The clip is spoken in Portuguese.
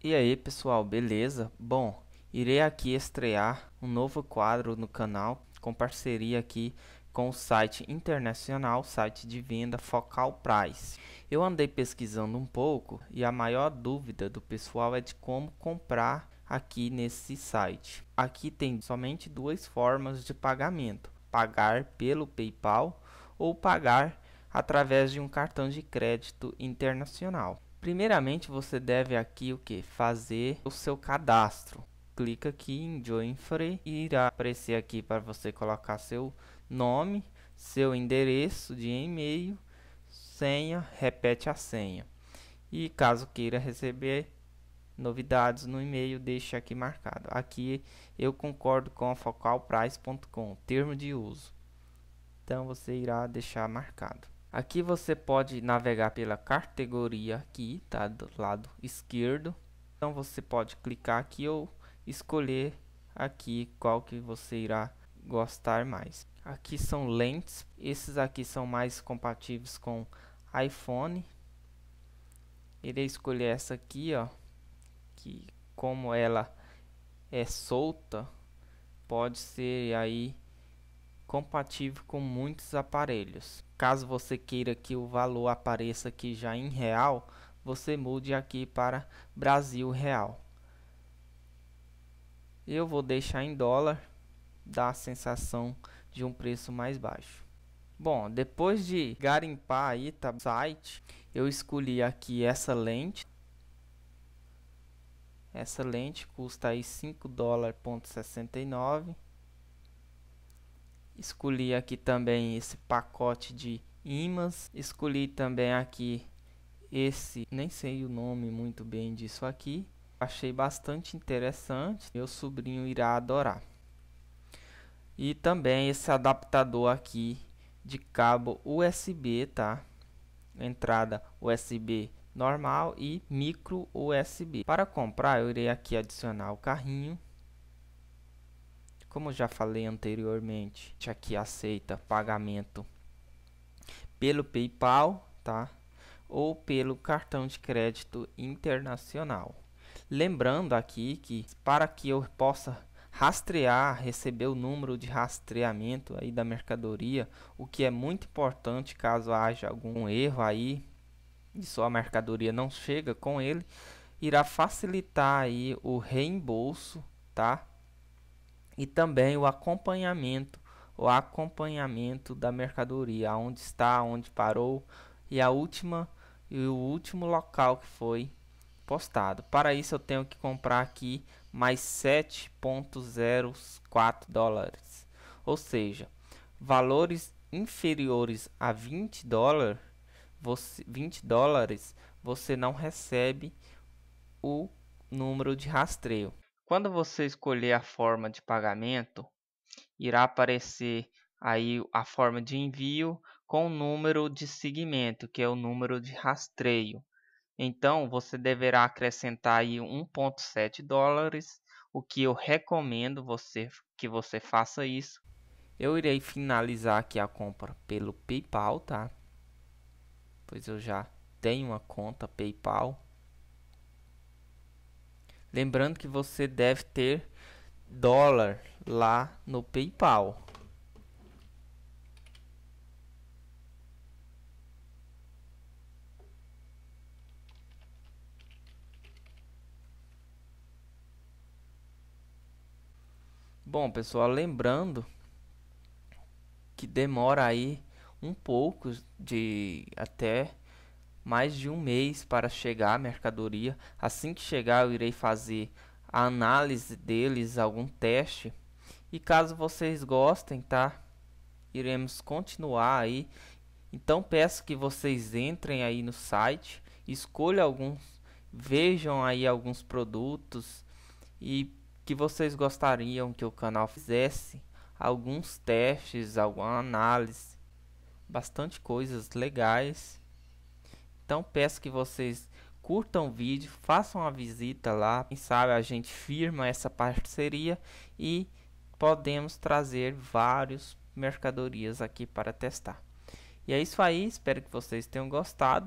E aí pessoal, beleza? Bom, irei aqui estrear um novo quadro no canal com parceria aqui com o site internacional, site de venda Focal Price. Eu andei pesquisando um pouco e a maior dúvida do pessoal é de como comprar aqui nesse site. Aqui tem somente duas formas de pagamento: pagar pelo PayPal ou pagar através de um cartão de crédito internacional. Primeiramente, você deve aqui o que? Fazer o seu cadastro. Clica aqui em Join Free e irá aparecer aqui para você colocar seu nome, seu endereço de e-mail, senha, repete a senha. E caso queira receber novidades no e-mail, deixe aqui marcado. Aqui eu concordo com a focalprice.com, termo de uso. Então você irá deixar marcado. Aqui você pode navegar pela categoria aqui, tá? Do lado esquerdo. Então você pode clicar aqui ou escolher aqui qual que você irá gostar mais. Aqui são lentes. Esses aqui são mais compatíveis com iPhone. Irei escolher essa aqui, ó. Que como ela é solta, pode ser aí compatível com muitos aparelhos. Caso você queira que o valor apareça aqui já em real, você mude aqui para Brasil Real. Eu vou deixar em dólar, dá a sensação de um preço mais baixo. Bom, depois de garimpar aí tá site, eu escolhi aqui essa lente. Essa lente custa aí 5 dólares.69 Escolhi aqui também esse pacote de imãs. Escolhi também aqui esse, nem sei o nome muito bem disso aqui. Achei bastante interessante, meu sobrinho irá adorar. E também esse adaptador aqui de cabo USB, tá? Entrada USB normal e micro USB. Para comprar, eu irei aqui adicionar o carrinho como já falei anteriormente, aqui aceita pagamento pelo PayPal, tá? Ou pelo cartão de crédito internacional. Lembrando aqui que para que eu possa rastrear, receber o número de rastreamento aí da mercadoria, o que é muito importante caso haja algum erro aí e sua mercadoria não chega com ele, irá facilitar aí o reembolso, tá? e também o acompanhamento, o acompanhamento da mercadoria, onde está, onde parou e a última e o último local que foi postado. Para isso eu tenho que comprar aqui mais 7.04 dólares. Ou seja, valores inferiores a 20 dólares, você 20 dólares, você não recebe o número de rastreio. Quando você escolher a forma de pagamento, irá aparecer aí a forma de envio com o número de segmento, que é o número de rastreio. Então, você deverá acrescentar aí 1.7 dólares, o que eu recomendo você que você faça isso. Eu irei finalizar aqui a compra pelo PayPal, tá? Pois eu já tenho uma conta PayPal. Lembrando que você deve ter dólar lá no PayPal. Bom, pessoal, lembrando que demora aí um pouco de até mais de um mês para chegar a mercadoria. Assim que chegar, eu irei fazer a análise deles, algum teste. E caso vocês gostem, tá? Iremos continuar aí. Então peço que vocês entrem aí no site, escolham alguns, vejam aí alguns produtos e que vocês gostariam que o canal fizesse alguns testes, alguma análise, bastante coisas legais então peço que vocês curtam o vídeo, façam uma visita lá, quem sabe a gente firma essa parceria e podemos trazer vários mercadorias aqui para testar. E é isso aí, espero que vocês tenham gostado.